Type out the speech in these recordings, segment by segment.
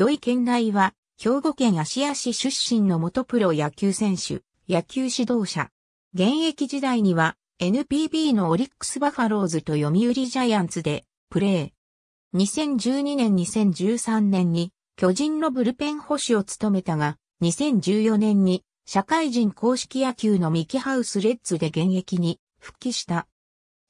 土井県内は、兵庫県芦屋市出身の元プロ野球選手、野球指導者。現役時代には、NPB のオリックスバファローズと読売ジャイアンツで、プレー。2012年2013年に、巨人のブルペン保守を務めたが、2014年に、社会人公式野球のミキハウスレッズで現役に復帰した。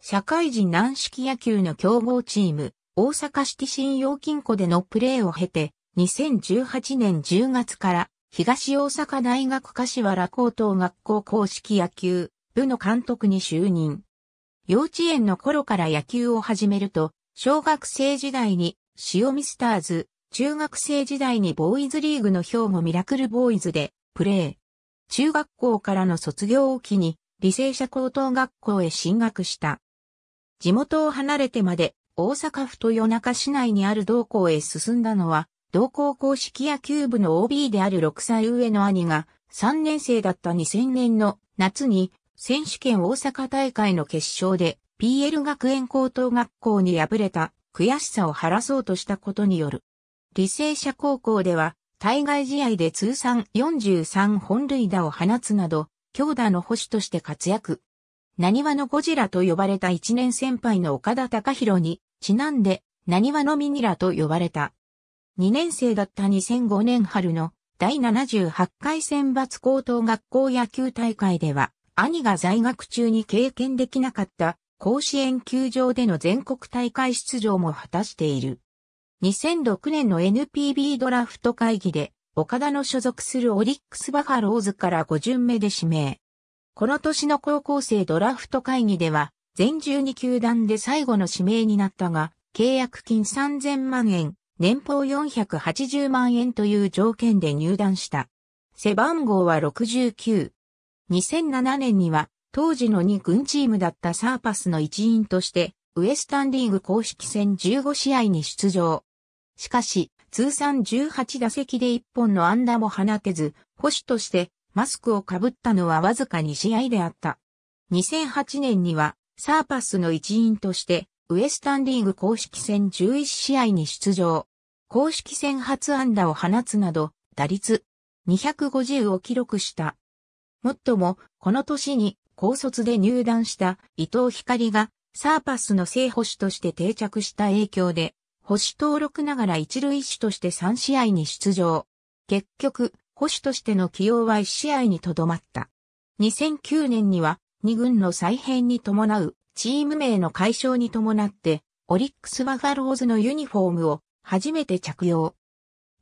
社会人軟式野球の競合チーム、大阪シティ信用金庫でのプレーを経て、2018年10月から東大阪大学柏原高等学校公式野球部の監督に就任。幼稚園の頃から野球を始めると、小学生時代に塩ミスターズ、中学生時代にボーイズリーグの兵庫ミラクルボーイズでプレー。中学校からの卒業を機に、履正社高等学校へ進学した。地元を離れてまで大阪府豊中市内にある同校へ進んだのは同校公式野球部の OB である6歳上の兄が3年生だった2000年の夏に選手権大阪大会の決勝で PL 学園高等学校に敗れた悔しさを晴らそうとしたことによる。履正社高校では対外試合で通算43本塁打を放つなど、強打の保守として活躍。何話のゴジラと呼ばれた一年先輩の岡田隆弘に、ちなんで、何話のミニラと呼ばれた。2年生だった2005年春の第78回選抜高等学校野球大会では、兄が在学中に経験できなかった甲子園球場での全国大会出場も果たしている。2006年の NPB ドラフト会議で、岡田の所属するオリックスバファローズから5巡目で指名。この年の高校生ドラフト会議では、全12球団で最後の指名になったが、契約金3000万円、年俸480万円という条件で入団した。背番号は69。2007年には当時の2軍チームだったサーパスの一員としてウエスタンリーグ公式戦15試合に出場。しかし通算18打席で1本の安打も放てず、保守としてマスクをかぶったのはわずか2試合であった。2008年にはサーパスの一員としてウエスタンリーグ公式戦11試合に出場。公式戦初安打を放つなど、打率250を記録した。もっとも、この年に高卒で入団した伊藤光がサーパスの正捕手として定着した影響で、保守登録ながら一塁手として3試合に出場。結局、保守としての起用は1試合にとどまった。2009年には2軍の再編に伴うチーム名の解消に伴って、オリックス・バファローズのユニフォームを初めて着用。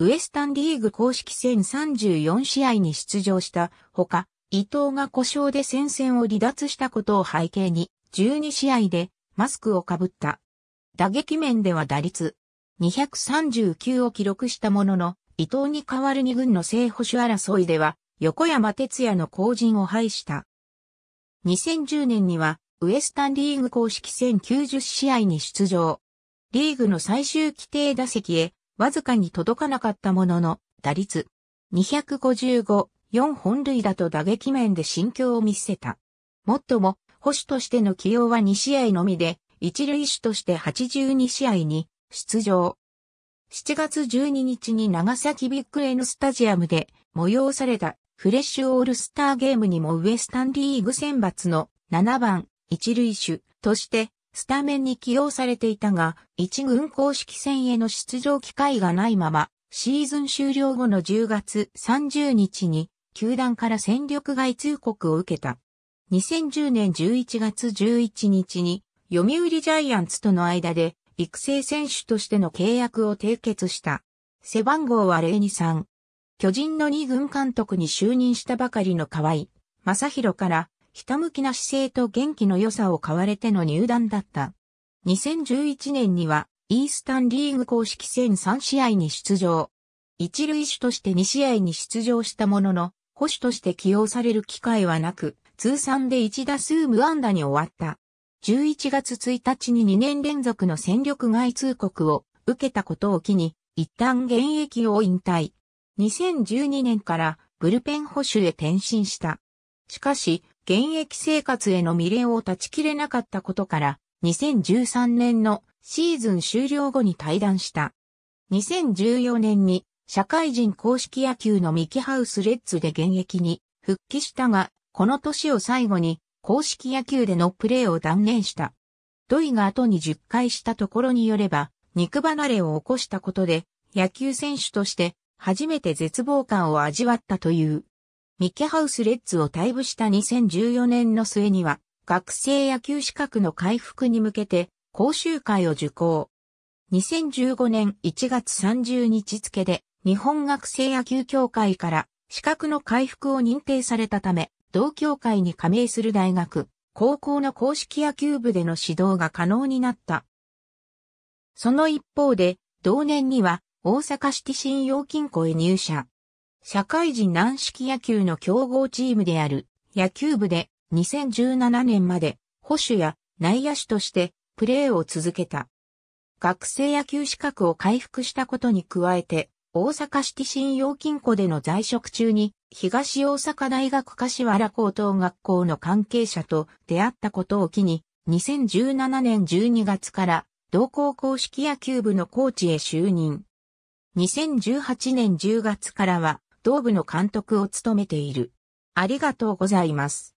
ウエスタンリーグ公式戦34試合に出場したほか、伊藤が故障で戦線を離脱したことを背景に、12試合でマスクをかぶった。打撃面では打率239を記録したものの、伊藤に代わる2軍の正捕手争いでは、横山哲也の後陣を排した。2010年には、ウエスタンリーグ公式戦90試合に出場。リーグの最終規定打席へ、わずかに届かなかったものの、打率255、4本塁打と打撃面で心境を見せた。もっとも、保守としての起用は2試合のみで、一塁手として82試合に出場。7月12日に長崎ビッグヌスタジアムで催されたフレッシュオールスターゲームにもウエスタンリーグ選抜の7番一塁手としてスタメンに起用されていたが、一軍公式戦への出場機会がないまま、シーズン終了後の10月30日に、球団から戦力外通告を受けた。2010年11月11日に、読売ジャイアンツとの間で、育成選手としての契約を締結した。背番号は023。巨人の二軍監督に就任したばかりの河合、正宏からひたむきな姿勢と元気の良さを買われての入団だった。2011年には、イースタンリーグ公式戦3試合に出場。一塁手として2試合に出場したものの、保守として起用される機会はなく、通算で1打数無安打に終わった。11月1日に2年連続の戦力外通告を受けたことを機に、一旦現役を引退。2012年からブルペン保守へ転身した。しかし、現役生活への未練を断ち切れなかったことから、2013年のシーズン終了後に退団した。2014年に社会人公式野球のミキハウスレッズで現役に復帰したが、この年を最後に公式野球でのプレーを断念した。土井が後に10回したところによれば、肉離れを起こしたことで、野球選手として初めて絶望感を味わったという。ミケハウスレッズを退部した2014年の末には、学生野球資格の回復に向けて、講習会を受講。2015年1月30日付で、日本学生野球協会から資格の回復を認定されたため、同協会に加盟する大学、高校の公式野球部での指導が可能になった。その一方で、同年には大阪市寄信用金庫へ入社。社会人軟式野球の競合チームである野球部で2017年まで保守や内野手としてプレーを続けた。学生野球資格を回復したことに加えて、大阪市信用金庫での在職中に、東大阪大学柏原高等学校の関係者と出会ったことを機に、2017年12月から同校公式野球部のコーチへ就任。2018年10月からは、東部の監督を務めている。ありがとうございます。